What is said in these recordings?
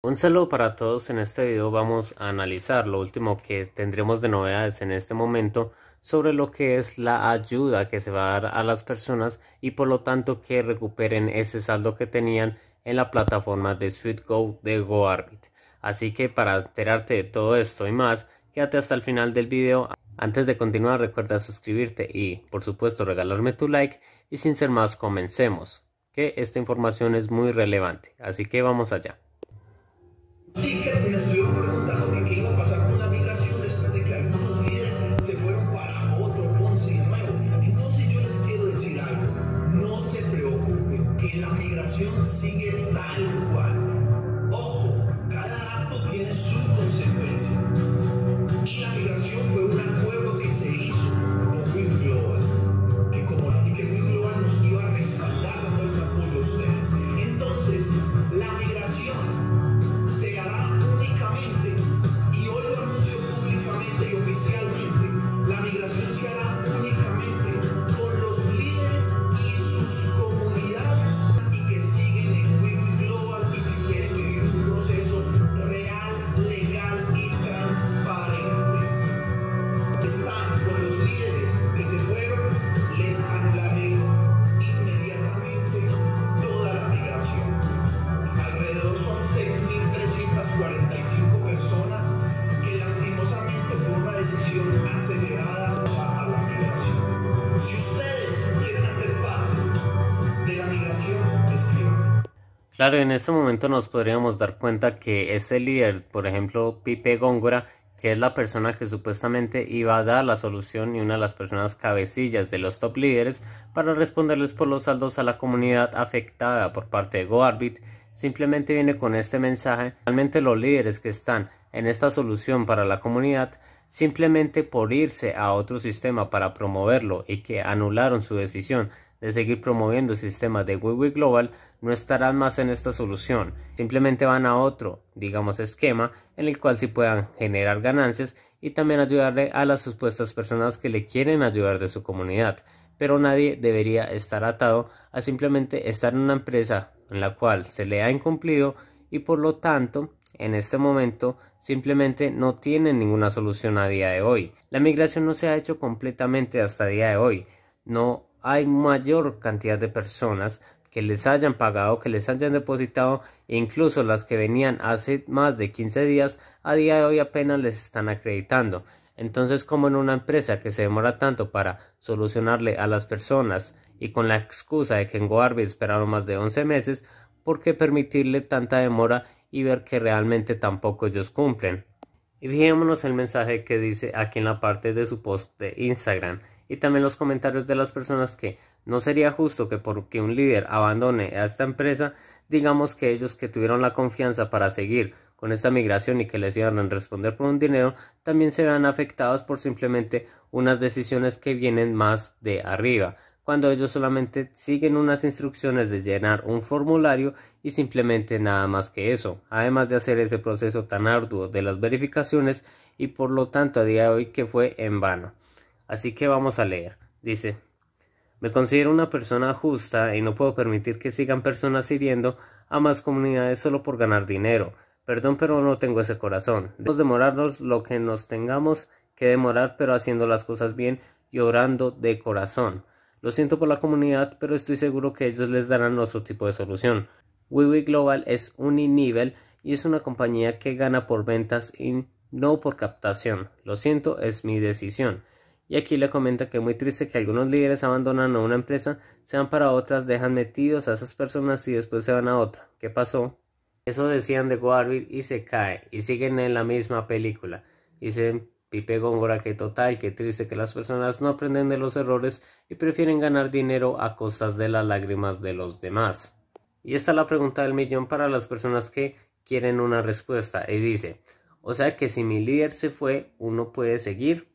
Un saludo para todos, en este video vamos a analizar lo último que tendremos de novedades en este momento sobre lo que es la ayuda que se va a dar a las personas y por lo tanto que recuperen ese saldo que tenían en la plataforma de SweetGo de GoArbit. Así que para enterarte de todo esto y más, quédate hasta el final del video. Antes de continuar recuerda suscribirte y por supuesto regalarme tu like y sin ser más comencemos, que esta información es muy relevante, así que vamos allá. Ticket Claro, en este momento nos podríamos dar cuenta que este líder, por ejemplo, Pipe Góngora, que es la persona que supuestamente iba a dar la solución y una de las personas cabecillas de los top líderes para responderles por los saldos a la comunidad afectada por parte de GoArbit, simplemente viene con este mensaje. Realmente los líderes que están en esta solución para la comunidad simplemente por irse a otro sistema para promoverlo y que anularon su decisión de seguir promoviendo sistemas de WeWe Global no estarán más en esta solución, simplemente van a otro, digamos, esquema en el cual sí puedan generar ganancias y también ayudarle a las supuestas personas que le quieren ayudar de su comunidad. Pero nadie debería estar atado a simplemente estar en una empresa en la cual se le ha incumplido y por lo tanto en este momento simplemente no tienen ninguna solución a día de hoy. La migración no se ha hecho completamente hasta día de hoy. No hay mayor cantidad de personas que les hayan pagado, que les hayan depositado, incluso las que venían hace más de 15 días, a día de hoy apenas les están acreditando. Entonces, como en una empresa que se demora tanto para solucionarle a las personas y con la excusa de que en Goarby esperaron más de 11 meses, ¿por qué permitirle tanta demora y ver que realmente tampoco ellos cumplen? Y fijémonos el mensaje que dice aquí en la parte de su post de Instagram y también los comentarios de las personas que no sería justo que porque un líder abandone a esta empresa, digamos que ellos que tuvieron la confianza para seguir con esta migración y que les iban a responder por un dinero, también se vean afectados por simplemente unas decisiones que vienen más de arriba, cuando ellos solamente siguen unas instrucciones de llenar un formulario y simplemente nada más que eso, además de hacer ese proceso tan arduo de las verificaciones y por lo tanto a día de hoy que fue en vano. Así que vamos a leer. Dice, me considero una persona justa y no puedo permitir que sigan personas hiriendo a más comunidades solo por ganar dinero. Perdón, pero no tengo ese corazón. Debemos demorarnos lo que nos tengamos que demorar, pero haciendo las cosas bien y orando de corazón. Lo siento por la comunidad, pero estoy seguro que ellos les darán otro tipo de solución. WiWi Global es un nivel y es una compañía que gana por ventas y no por captación. Lo siento, es mi decisión. Y aquí le comenta que es muy triste que algunos líderes abandonan a una empresa, sean para otras, dejan metidos a esas personas y después se van a otra. ¿Qué pasó? Eso decían de Warwick y se cae, y siguen en la misma película. Dicen Pipe Góngora que total, que triste que las personas no aprenden de los errores y prefieren ganar dinero a costas de las lágrimas de los demás. Y esta la pregunta del millón para las personas que quieren una respuesta. Y dice, o sea que si mi líder se fue, uno puede seguir.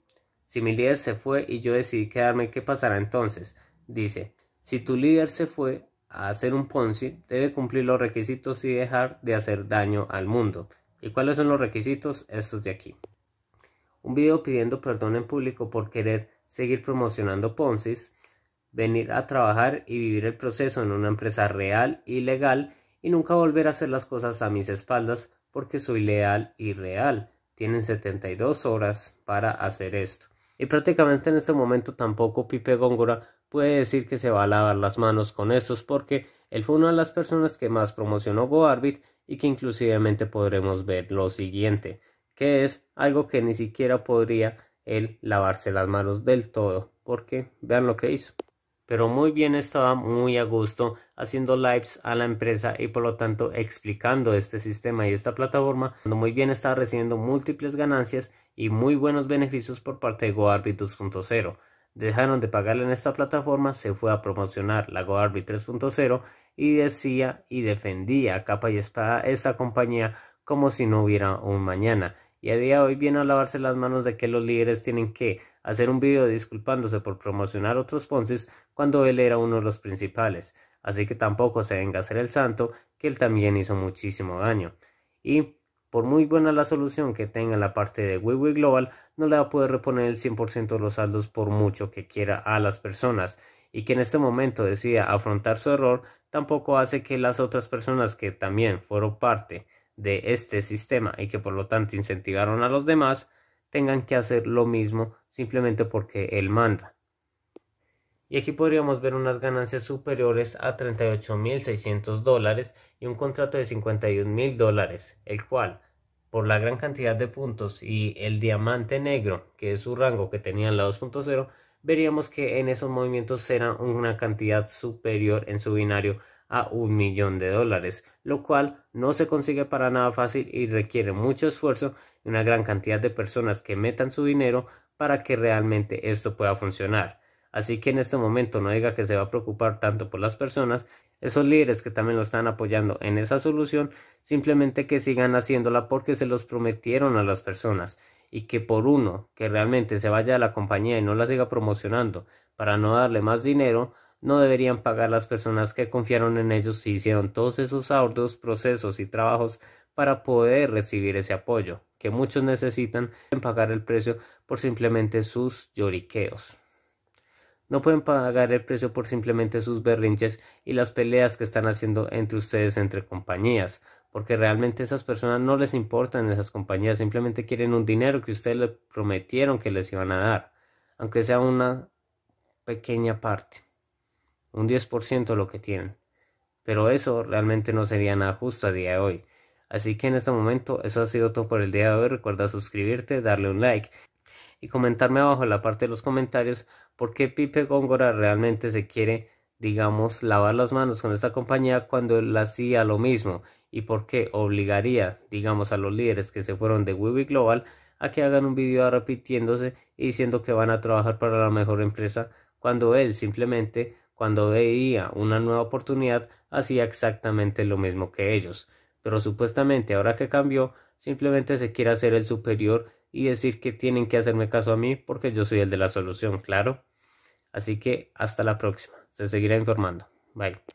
Si mi líder se fue y yo decidí quedarme, ¿qué pasará entonces? Dice, si tu líder se fue a hacer un Ponzi, debe cumplir los requisitos y dejar de hacer daño al mundo. ¿Y cuáles son los requisitos? Estos de aquí. Un video pidiendo perdón en público por querer seguir promocionando Ponzis, venir a trabajar y vivir el proceso en una empresa real y legal y nunca volver a hacer las cosas a mis espaldas porque soy leal y real. Tienen 72 horas para hacer esto. Y prácticamente en este momento tampoco Pipe Góngora puede decir que se va a lavar las manos con estos porque él fue una de las personas que más promocionó GoArbit y que inclusivamente podremos ver lo siguiente, que es algo que ni siquiera podría él lavarse las manos del todo, porque vean lo que hizo pero muy bien estaba muy a gusto haciendo lives a la empresa y por lo tanto explicando este sistema y esta plataforma, cuando muy bien estaba recibiendo múltiples ganancias y muy buenos beneficios por parte de GoArbit 2.0. Dejaron de pagarle en esta plataforma, se fue a promocionar la GoArbit 3.0 y decía y defendía a capa y espada esta compañía como si no hubiera un mañana. Y a día de hoy viene a lavarse las manos de que los líderes tienen que hacer un video disculpándose por promocionar otros ponces cuando él era uno de los principales, así que tampoco se venga a ser el santo que él también hizo muchísimo daño. Y por muy buena la solución que tenga la parte de WiiWii Global, no le va a poder reponer el 100% de los saldos por mucho que quiera a las personas, y que en este momento decida afrontar su error, tampoco hace que las otras personas que también fueron parte de este sistema y que por lo tanto incentivaron a los demás, tengan que hacer lo mismo simplemente porque él manda. Y aquí podríamos ver unas ganancias superiores a 38.600 dólares y un contrato de 51.000 dólares, el cual, por la gran cantidad de puntos y el diamante negro, que es su rango que tenía en la 2.0, veríamos que en esos movimientos era una cantidad superior en su binario a un millón de dólares, lo cual no se consigue para nada fácil y requiere mucho esfuerzo y una gran cantidad de personas que metan su dinero para que realmente esto pueda funcionar. Así que en este momento no diga que se va a preocupar tanto por las personas, esos líderes que también lo están apoyando en esa solución, simplemente que sigan haciéndola porque se los prometieron a las personas y que por uno que realmente se vaya a la compañía y no la siga promocionando para no darle más dinero, no deberían pagar las personas que confiaron en ellos y hicieron todos esos arduos procesos y trabajos para poder recibir ese apoyo, que muchos necesitan pagar el precio por simplemente sus lloriqueos. No pueden pagar el precio por simplemente sus berrinches y las peleas que están haciendo entre ustedes, entre compañías, porque realmente esas personas no les importan esas compañías, simplemente quieren un dinero que ustedes les prometieron que les iban a dar, aunque sea una pequeña parte un 10% lo que tienen. Pero eso realmente no sería nada justo a día de hoy. Así que en este momento eso ha sido todo por el día de hoy. Recuerda suscribirte, darle un like y comentarme abajo en la parte de los comentarios por qué Pipe Góngora realmente se quiere, digamos, lavar las manos con esta compañía cuando él hacía lo mismo y por qué obligaría, digamos, a los líderes que se fueron de Huawei Global a que hagan un video repitiéndose y diciendo que van a trabajar para la mejor empresa cuando él simplemente cuando veía una nueva oportunidad, hacía exactamente lo mismo que ellos. Pero supuestamente ahora que cambió, simplemente se quiere hacer el superior y decir que tienen que hacerme caso a mí porque yo soy el de la solución, claro. Así que hasta la próxima. Se seguirá informando. Bye.